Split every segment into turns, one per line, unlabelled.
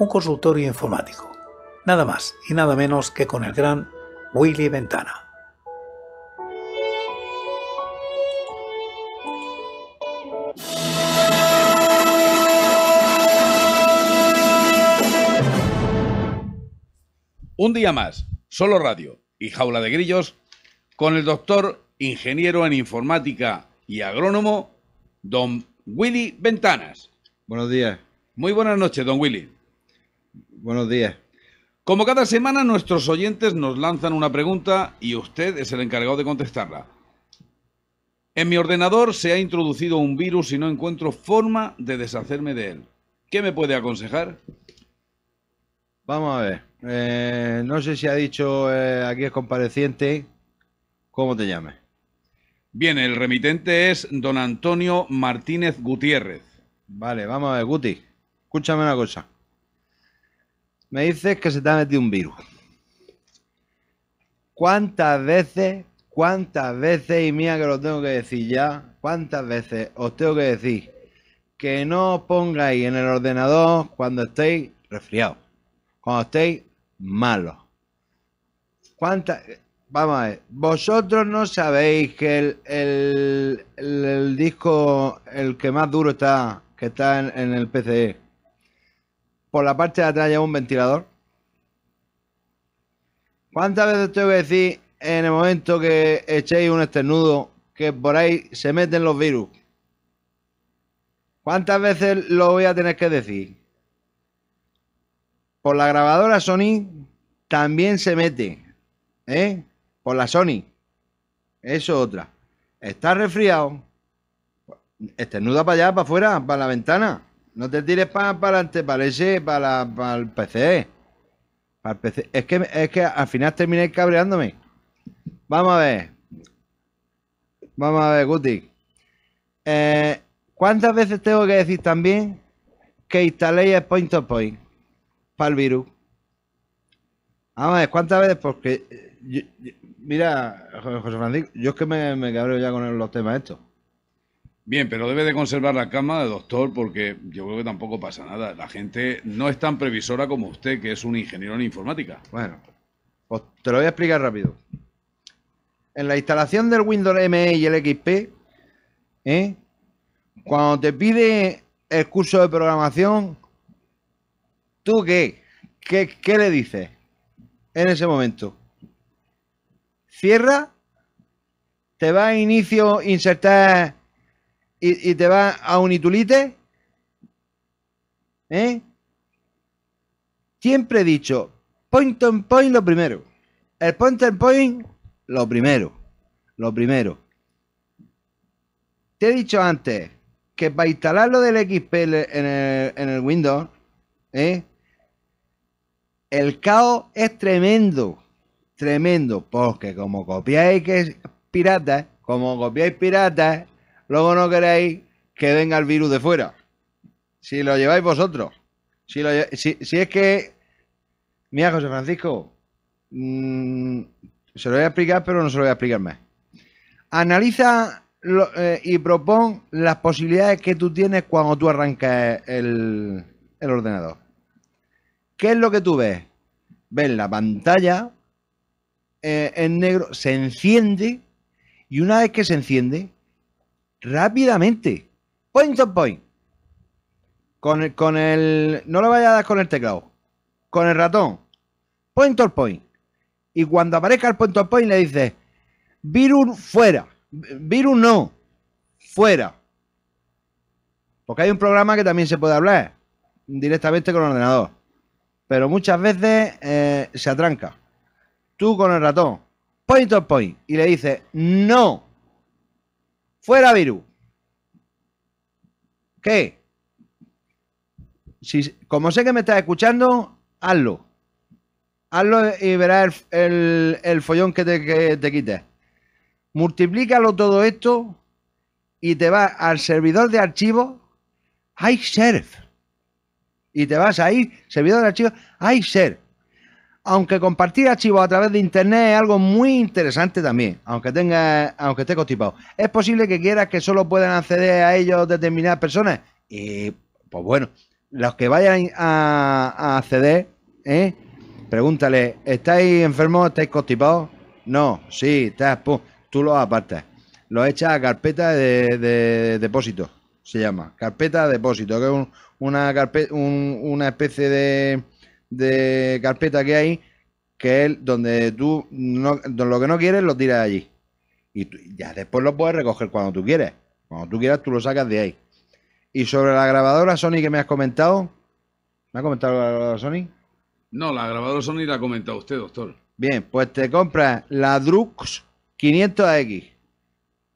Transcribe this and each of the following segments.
un consultorio informático, nada más y nada menos que con el gran Willy Ventana. Un día más, solo radio y jaula de grillos, con el doctor, ingeniero en informática y agrónomo, don Willy Ventanas. Buenos días. Muy buenas noches, don Willy. Buenos días. Como cada semana, nuestros oyentes nos lanzan una pregunta y usted es el encargado de contestarla. En mi ordenador se ha introducido un virus y no encuentro forma de deshacerme de él. ¿Qué me puede aconsejar?
Vamos a ver. Eh, no sé si ha dicho eh, aquí es compareciente. ¿Cómo te llame?
Bien, el remitente es don Antonio Martínez Gutiérrez.
Vale, vamos a ver, Guti. Escúchame una cosa. Me dices que se te ha metido un virus. ¿Cuántas veces, cuántas veces, y mía que lo tengo que decir ya, cuántas veces os tengo que decir que no os pongáis en el ordenador cuando estéis resfriados, cuando estéis malos? ¿Cuántas? Vamos a ver, vosotros no sabéis que el, disco, el que más duro está, que está en, en el PCE, por la parte de atrás lleva un ventilador. ¿Cuántas veces te voy a decir en el momento que echéis un estornudo que por ahí se meten los virus? ¿Cuántas veces lo voy a tener que decir? Por la grabadora Sony también se mete. ¿Eh? Por la Sony. Eso otra. Está resfriado. Estornuda para allá, para afuera, para la ventana. No te tires para adelante, parece para, para el PC. Para el PC. Es que, es que al final terminé cabreándome. Vamos a ver. Vamos a ver, Guti. Eh, ¿Cuántas veces tengo que decir también que instaléis el point to point para el virus? Vamos a ver, ¿cuántas veces? Porque, eh, mira, José Francisco, yo es que me, me cabreo ya con los temas estos.
Bien, pero debe de conservar la cama, doctor, porque yo creo que tampoco pasa nada. La gente no es tan previsora como usted, que es un ingeniero en informática.
Bueno, pues te lo voy a explicar rápido. En la instalación del Windows ME y el XP, ¿eh? cuando te pide el curso de programación, ¿tú ¿Qué, qué le dices en ese momento? ¿Cierra? ¿Te va a inicio insertar y, te va a un ¿Eh? Siempre he dicho, point on point lo primero. El point on point lo primero. Lo primero. Te he dicho antes que para lo del XP en el, en el Windows, ¿eh? el caos es tremendo. Tremendo. Porque como copiáis que es pirata, como copiáis pirata, Luego no queréis que venga el virus de fuera. Si lo lleváis vosotros. Si, es que... Mira, José Francisco, mm, se lo voy a explicar, pero no se lo voy a explicar más. Analiza eh, y propon las posibilidades que tú tienes cuando tú arrancas el, ordenador. ¿Qué es lo que tú ves? Ves la pantalla eh, en negro, se enciende y una vez que se enciende, rápidamente. Point to point. Con el, con el. No lo vayas a dar con el teclado. Con el ratón. Point to point. Y cuando aparezca el point to point le dices: Virus fuera. Virus no. Fuera. Porque hay un programa que también se puede hablar directamente con el ordenador. Pero muchas veces eh, se atranca. Tú con el ratón, point to point, y le dices no. Fuera virus! ¿Qué? Si, como sé que me estás escuchando, hazlo. Hazlo y verás el, follón que te, que te Multiplícalo todo esto y te vas al servidor de archivos iServe. Y te vas ahí, servidor de archivos iServe aunque compartir archivos a través de internet es algo muy interesante también, aunque tenga, aunque esté constipado. Es posible que quieras que solo puedan acceder a ellos determinadas personas. Y pues bueno, los que vayan a, acceder, ¿eh? pregúntale, ¿estáis enfermos? ¿Estáis constipados? No, sí, estás, tú los apartas. lo echas a carpeta de, depósito, se llama. Carpeta de depósito, que es una, una especie de de carpeta que hay, que es donde tú no, lo que no quieres lo tiras allí. Y ya después lo puedes recoger cuando tú quieres. Cuando tú quieras, tú lo sacas de ahí. Y sobre la grabadora Sony que me has comentado, ¿me ha comentado la grabadora Sony?
No, la grabadora Sony la ha comentado usted, doctor.
Bien, pues te compras la Drux 500X,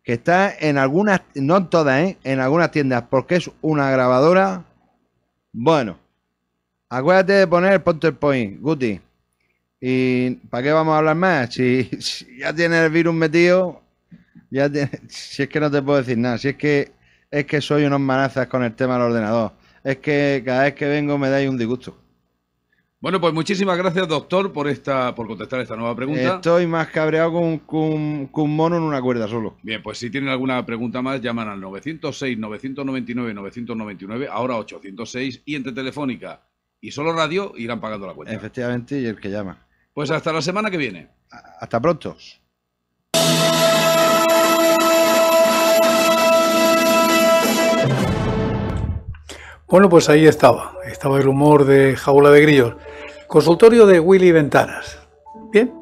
que está en algunas, no en todas, ¿eh? en algunas tiendas, porque es una grabadora, bueno, Acuérdate de poner el Ponter Point, Guti. ¿Y para qué vamos a hablar más? Si, ya tienes el virus metido, ya si es que no te puedo decir nada, si es que es que soy unos manazas con el tema del ordenador. Es que cada vez que vengo me dais un disgusto.
Bueno, pues muchísimas gracias, doctor, por esta, por contestar esta nueva pregunta.
Estoy más cabreado con, con un mono en una cuerda solo.
Bien, pues si tienen alguna pregunta más, llaman al 906-999-999, ahora 806 y entre Telefónica y solo radio irán pagando la cuenta.
Efectivamente, y el que llama. Pues
hasta la semana que viene. Hasta pronto. Bueno, pues ahí estaba. Estaba el humor de Jaula de Grillos. Consultorio de Willy Ventanas. Bien,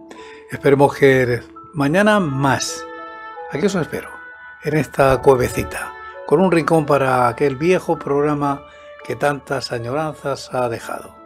esperemos que mañana más. Aquí os espero, en esta cuevecita, con un rincón para aquel viejo programa que tantas añoranzas ha dejado.